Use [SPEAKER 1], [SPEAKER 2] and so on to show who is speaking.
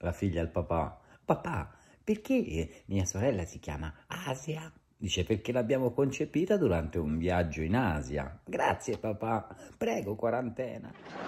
[SPEAKER 1] La figlia al papà, papà, perché mia sorella si chiama
[SPEAKER 2] Asia?
[SPEAKER 1] Dice perché l'abbiamo concepita durante un viaggio in Asia. Grazie papà, prego quarantena.